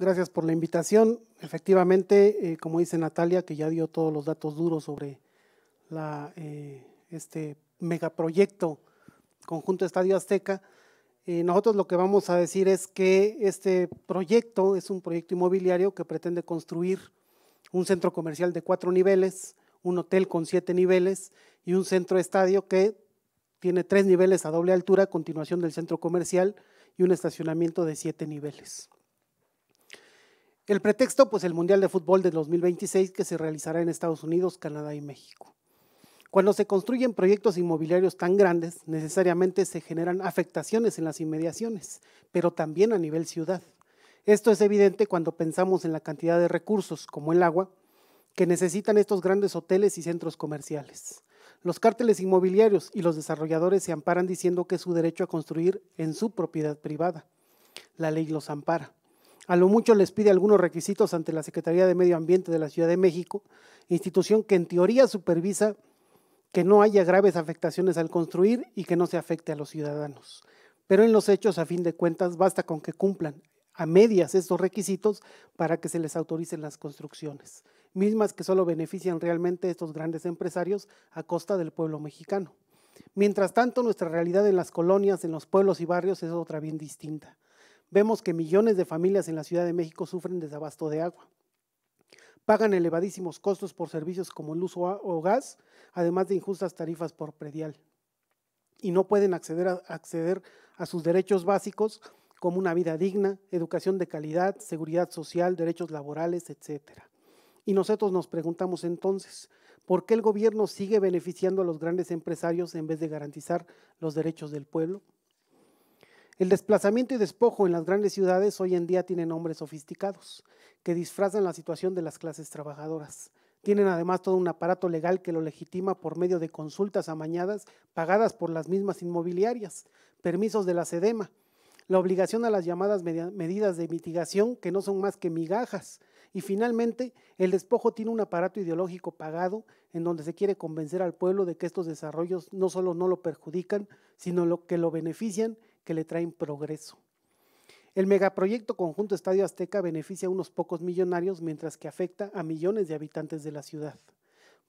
Gracias por la invitación. Efectivamente, eh, como dice Natalia, que ya dio todos los datos duros sobre eh, este megaproyecto conjunto Estadio Azteca, eh, nosotros lo que vamos a decir es que este proyecto es un proyecto inmobiliario que pretende construir un centro comercial de cuatro niveles, un hotel con siete niveles y un centro estadio que tiene tres niveles a doble altura, continuación del centro comercial y un estacionamiento de siete niveles. El pretexto, pues el Mundial de Fútbol de 2026 que se realizará en Estados Unidos, Canadá y México. Cuando se construyen proyectos inmobiliarios tan grandes, necesariamente se generan afectaciones en las inmediaciones, pero también a nivel ciudad. Esto es evidente cuando pensamos en la cantidad de recursos, como el agua, que necesitan estos grandes hoteles y centros comerciales. Los cárteles inmobiliarios y los desarrolladores se amparan diciendo que es su derecho a construir en su propiedad privada. La ley los ampara. A lo mucho les pide algunos requisitos ante la Secretaría de Medio Ambiente de la Ciudad de México, institución que en teoría supervisa que no haya graves afectaciones al construir y que no se afecte a los ciudadanos. Pero en los hechos, a fin de cuentas, basta con que cumplan a medias estos requisitos para que se les autoricen las construcciones, mismas que solo benefician realmente a estos grandes empresarios a costa del pueblo mexicano. Mientras tanto, nuestra realidad en las colonias, en los pueblos y barrios es otra bien distinta vemos que millones de familias en la Ciudad de México sufren desabasto de agua. Pagan elevadísimos costos por servicios como uso o gas, además de injustas tarifas por predial. Y no pueden acceder a, acceder a sus derechos básicos como una vida digna, educación de calidad, seguridad social, derechos laborales, etc. Y nosotros nos preguntamos entonces, ¿por qué el gobierno sigue beneficiando a los grandes empresarios en vez de garantizar los derechos del pueblo? El desplazamiento y despojo en las grandes ciudades hoy en día tienen nombres sofisticados que disfrazan la situación de las clases trabajadoras. Tienen además todo un aparato legal que lo legitima por medio de consultas amañadas pagadas por las mismas inmobiliarias, permisos de la SEDEMA, la obligación a las llamadas medidas de mitigación que no son más que migajas. Y finalmente, el despojo tiene un aparato ideológico pagado en donde se quiere convencer al pueblo de que estos desarrollos no solo no lo perjudican, sino que lo benefician que le traen progreso. El megaproyecto conjunto Estadio Azteca beneficia a unos pocos millonarios mientras que afecta a millones de habitantes de la ciudad.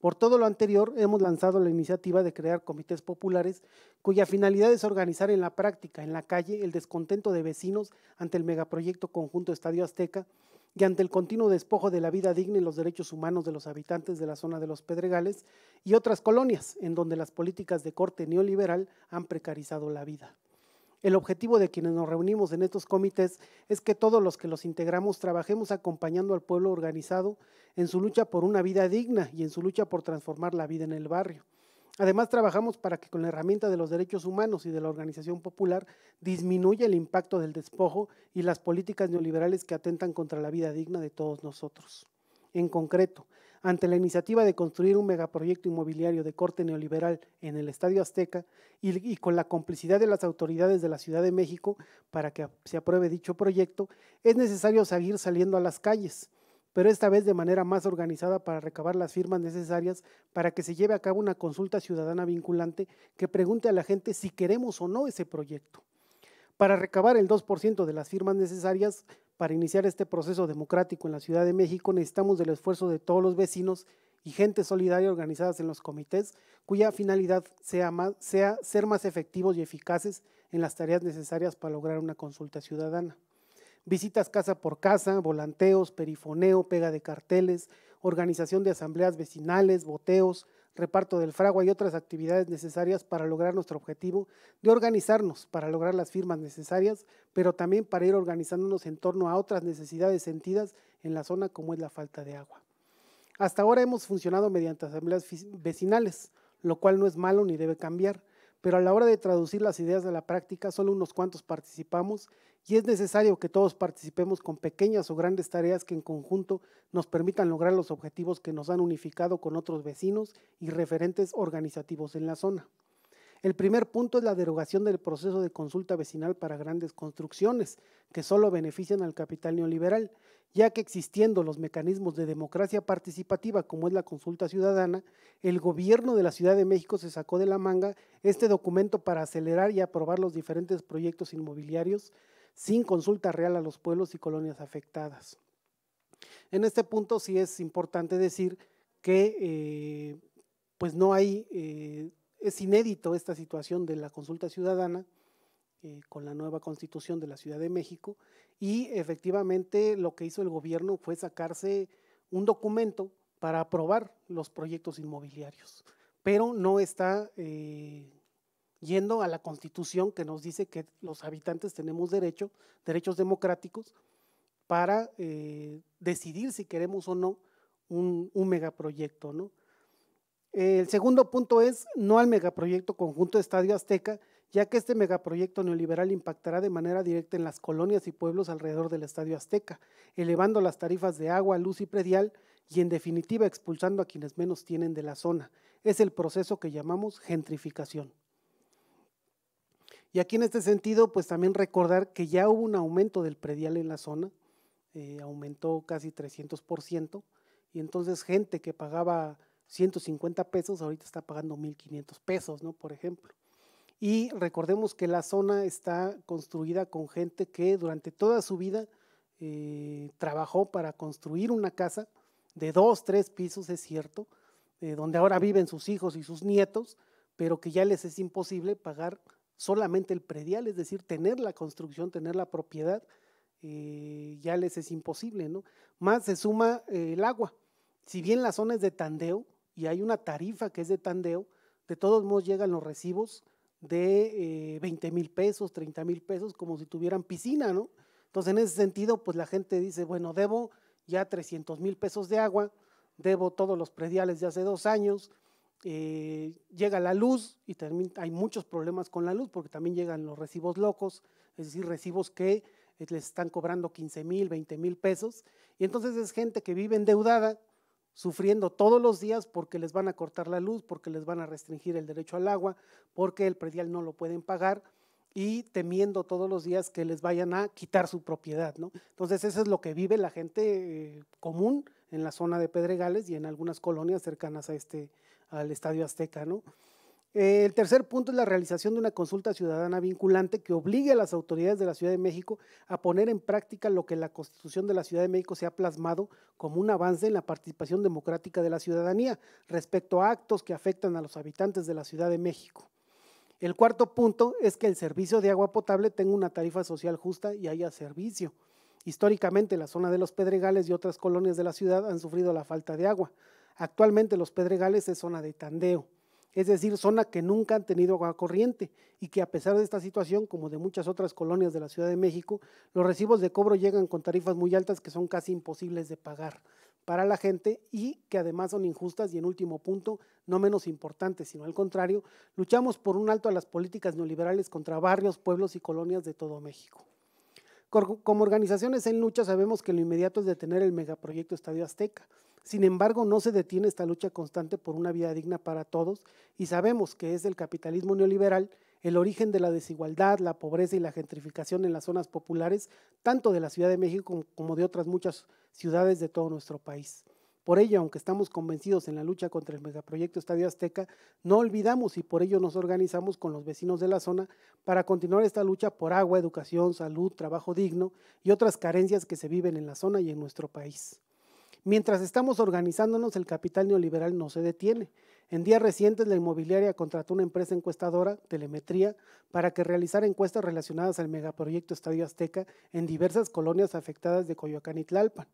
Por todo lo anterior, hemos lanzado la iniciativa de crear comités populares cuya finalidad es organizar en la práctica, en la calle, el descontento de vecinos ante el megaproyecto conjunto Estadio Azteca y ante el continuo despojo de la vida digna y los derechos humanos de los habitantes de la zona de los Pedregales y otras colonias en donde las políticas de corte neoliberal han precarizado la vida. El objetivo de quienes nos reunimos en estos comités es que todos los que los integramos trabajemos acompañando al pueblo organizado en su lucha por una vida digna y en su lucha por transformar la vida en el barrio. Además, trabajamos para que con la herramienta de los derechos humanos y de la organización popular disminuya el impacto del despojo y las políticas neoliberales que atentan contra la vida digna de todos nosotros. En concreto, ante la iniciativa de construir un megaproyecto inmobiliario de corte neoliberal en el Estadio Azteca y, con la complicidad de las autoridades de la Ciudad de México para que se apruebe dicho proyecto, es necesario seguir saliendo a las calles, pero esta vez de manera más organizada para recabar las firmas necesarias para que se lleve a cabo una consulta ciudadana vinculante que pregunte a la gente si queremos o no ese proyecto. Para recabar el 2% de las firmas necesarias, para iniciar este proceso democrático en la Ciudad de México necesitamos del esfuerzo de todos los vecinos y gente solidaria organizadas en los comités, cuya finalidad sea, sea ser más efectivos y eficaces en las tareas necesarias para lograr una consulta ciudadana. Visitas casa por casa, volanteos, perifoneo, pega de carteles, organización de asambleas vecinales, boteos, reparto del fragua y otras actividades necesarias para lograr nuestro objetivo de organizarnos para lograr las firmas necesarias, pero también para ir organizándonos en torno a otras necesidades sentidas en la zona como es la falta de agua. Hasta ahora hemos funcionado mediante asambleas vecinales, lo cual no es malo ni debe cambiar, pero a la hora de traducir las ideas a la práctica solo unos cuantos participamos y es necesario que todos participemos con pequeñas o grandes tareas que en conjunto nos permitan lograr los objetivos que nos han unificado con otros vecinos y referentes organizativos en la zona. El primer punto es la derogación del proceso de consulta vecinal para grandes construcciones, que solo benefician al capital neoliberal, ya que existiendo los mecanismos de democracia participativa como es la consulta ciudadana, el gobierno de la Ciudad de México se sacó de la manga este documento para acelerar y aprobar los diferentes proyectos inmobiliarios sin consulta real a los pueblos y colonias afectadas. En este punto sí es importante decir que eh, pues no hay, eh, es inédito esta situación de la consulta ciudadana eh, con la nueva constitución de la Ciudad de México y efectivamente lo que hizo el gobierno fue sacarse un documento para aprobar los proyectos inmobiliarios, pero no está yendo a la Constitución que nos dice que los habitantes tenemos derecho, derechos democráticos para eh, decidir si queremos o no un, megaproyecto. ¿no? El segundo punto es no al megaproyecto conjunto Estadio Azteca, ya que este megaproyecto neoliberal impactará de manera directa en las colonias y pueblos alrededor del Estadio Azteca, elevando las tarifas de agua, luz y predial y en definitiva expulsando a quienes menos tienen de la zona. Es el proceso que llamamos gentrificación. Y aquí en este sentido, pues también recordar que ya hubo un aumento del predial en la zona, eh, aumentó casi 300%, y entonces gente que pagaba 150 pesos, ahorita está pagando 1.500 pesos, ¿no? Por ejemplo. Y recordemos que la zona está construida con gente que durante toda su vida eh, trabajó para construir una casa de dos, tres pisos, es cierto, eh, donde ahora viven sus hijos y sus nietos, pero que ya les es imposible pagar solamente el predial, es decir, tener la construcción, tener la propiedad, eh, ya les es imposible, ¿no? Más se suma eh, el agua. Si bien la zona es de tandeo y hay una tarifa que es de tandeo, de todos modos llegan los recibos de 20 eh, mil pesos, 30 mil pesos, como si tuvieran piscina, ¿no? Entonces, en ese sentido, pues la gente dice, bueno, debo ya 300 mil pesos de agua, debo todos los prediales de hace dos años, eh, llega la luz y también hay muchos problemas con la luz porque también llegan los recibos locos, es decir, recibos que eh, les están cobrando 15 mil, 20 mil pesos. Y entonces es gente que vive endeudada, sufriendo todos los días porque les van a cortar la luz, porque les van a restringir el derecho al agua, porque el predial no lo pueden pagar y temiendo todos los días que les vayan a quitar su propiedad. ¿no? Entonces eso es lo que vive la gente eh, común en la zona de Pedregales y en algunas colonias cercanas a este, al Estadio Azteca, ¿no? Eh, el tercer punto es la realización de una consulta ciudadana vinculante que obligue a las autoridades de la Ciudad de México a poner en práctica lo que la Constitución de la Ciudad de México se ha plasmado como un avance en la participación democrática de la ciudadanía respecto a actos que afectan a los habitantes de la Ciudad de México. El cuarto punto es que el servicio de agua potable tenga una tarifa social justa y haya servicio. Históricamente, la zona de los Pedregales y otras colonias de la ciudad han sufrido la falta de agua. Actualmente los Pedregales es zona de tandeo, es decir, zona que nunca han tenido agua corriente y que a pesar de esta situación, como de muchas otras colonias de la Ciudad de México, los recibos de cobro llegan con tarifas muy altas que son casi imposibles de pagar para la gente y que además son injustas y en último punto, no menos importante, sino al contrario, luchamos por un alto a las políticas neoliberales contra barrios, pueblos y colonias de todo México. Como organizaciones en lucha sabemos que lo inmediato es detener el megaproyecto Estadio Azteca, sin embargo, no se detiene esta lucha constante por una vida digna para todos y sabemos que es el capitalismo neoliberal el origen de la desigualdad, la pobreza y la gentrificación en las zonas populares, tanto de la Ciudad de México como de otras muchas ciudades de todo nuestro país. Por ello, aunque estamos convencidos en la lucha contra el megaproyecto Estadio Azteca, no olvidamos y por ello nos organizamos con los vecinos de la zona para continuar esta lucha por agua, educación, salud, trabajo digno y otras carencias que se viven en la zona y en nuestro país. Mientras estamos organizándonos, el capital neoliberal no se detiene. En días recientes, la inmobiliaria contrató una empresa encuestadora, Telemetría, para que realizara encuestas relacionadas al megaproyecto Estadio Azteca en diversas colonias afectadas de Coyoacán y Tlalpan.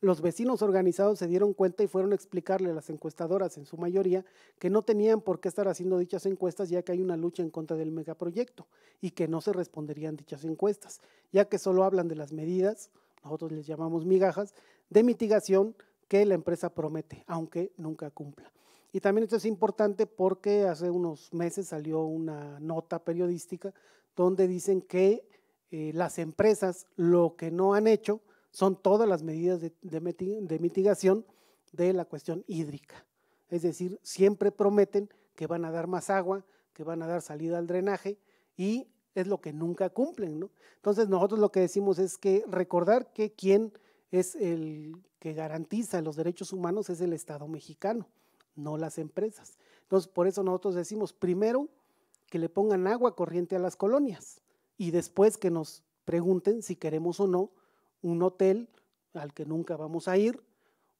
Los vecinos organizados se dieron cuenta y fueron a explicarle a las encuestadoras, en su mayoría, que no tenían por qué estar haciendo dichas encuestas ya que hay una lucha en contra del megaproyecto y que no se responderían dichas encuestas, ya que solo hablan de las medidas, nosotros les llamamos migajas, de mitigación que la empresa promete, aunque nunca cumpla. Y también esto es importante porque hace unos meses salió una nota periodística donde dicen que eh, las empresas lo que no han hecho son todas las medidas de, mitigación de la cuestión hídrica. Es decir, siempre prometen que van a dar más agua, que van a dar salida al drenaje y es lo que nunca cumplen. Entonces nosotros lo que decimos es que recordar que quien es el que garantiza los derechos humanos es el Estado mexicano, no las empresas. Entonces, por eso nosotros decimos, primero, que le pongan agua corriente a las colonias y después que nos pregunten si queremos o no un hotel al que nunca vamos a ir,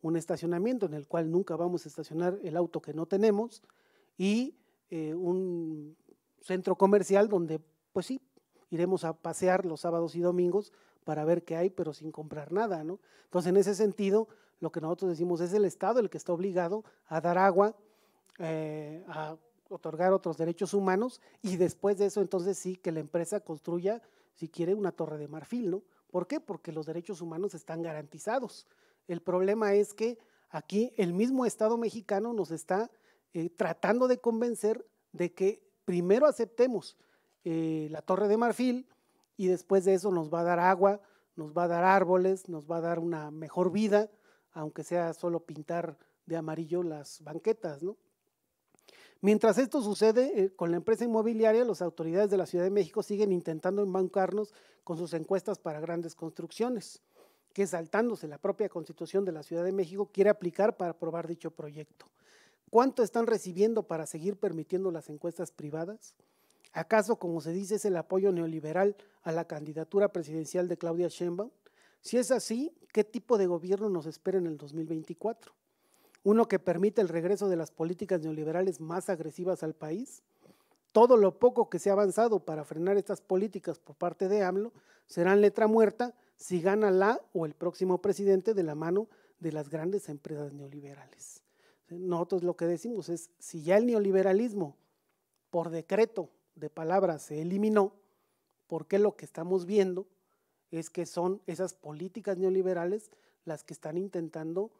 un estacionamiento en el cual nunca vamos a estacionar el auto que no tenemos y eh, un centro comercial donde, pues sí, iremos a pasear los sábados y domingos, para ver qué hay, pero sin comprar nada, ¿no? Entonces, en ese sentido, lo que nosotros decimos es el Estado el que está obligado a dar agua, eh, a otorgar otros derechos humanos y después de eso, entonces sí, que la empresa construya, si quiere, una torre de marfil, ¿no? ¿Por qué? Porque los derechos humanos están garantizados. El problema es que aquí el mismo Estado mexicano nos está eh, tratando de convencer de que primero aceptemos eh, la torre de marfil, y después de eso nos va a dar agua, nos va a dar árboles, nos va a dar una mejor vida, aunque sea solo pintar de amarillo las banquetas, Mientras esto sucede, eh, con la empresa inmobiliaria, las autoridades de la Ciudad de México siguen intentando embancarnos con sus encuestas para grandes construcciones, que saltándose la propia constitución de la Ciudad de México quiere aplicar para aprobar dicho proyecto. ¿Cuánto están recibiendo para seguir permitiendo las encuestas privadas? ¿Acaso, como se dice, es el apoyo neoliberal a la candidatura presidencial de Claudia Sheinbaum? Si es así, ¿qué tipo de gobierno nos espera en el 2024? ¿Uno que permite el regreso de las políticas neoliberales más agresivas al país? Todo lo poco que se ha avanzado para frenar estas políticas por parte de AMLO serán letra muerta si gana la o el próximo presidente de la mano de las grandes empresas neoliberales. Nosotros lo que decimos es, si ya el neoliberalismo por decreto de palabras se eliminó, porque lo que estamos viendo es que son esas políticas neoliberales las que están intentando,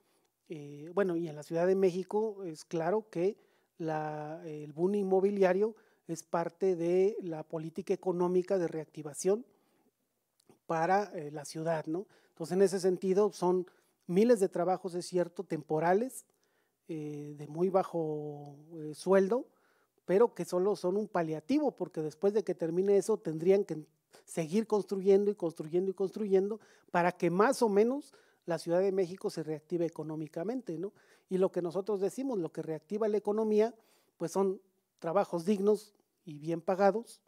eh, bueno, y en la Ciudad de México es claro que el boom inmobiliario es parte de la política económica de reactivación para eh, la ciudad, ¿no? Entonces, en ese sentido, son miles de trabajos, es cierto, temporales, eh, de muy bajo sueldo, pero que solo son un paliativo, porque después de que termine eso tendrían que seguir construyendo y construyendo y construyendo para que más o menos la Ciudad de México se reactive económicamente, ¿no? Y lo que nosotros decimos, lo que reactiva la economía, pues son trabajos dignos y bien pagados,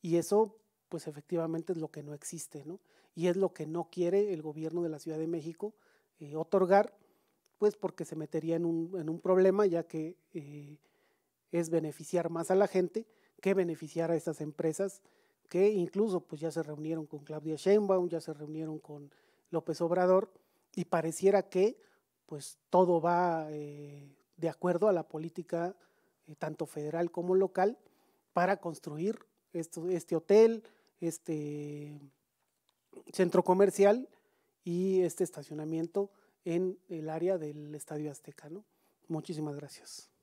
y eso pues efectivamente es lo que no existe, ¿no? Y es lo que no quiere el gobierno de la Ciudad de México eh, otorgar, pues porque se metería en un, problema, ya que eh, es beneficiar más a la gente que beneficiar a estas empresas que incluso pues ya se reunieron con Claudia Sheinbaum, ya se reunieron con López Obrador y pareciera que pues todo va eh, de acuerdo a la política eh, tanto federal como local para construir esto, este hotel, este centro comercial y este estacionamiento en el área del Estadio Azteca. Muchísimas gracias.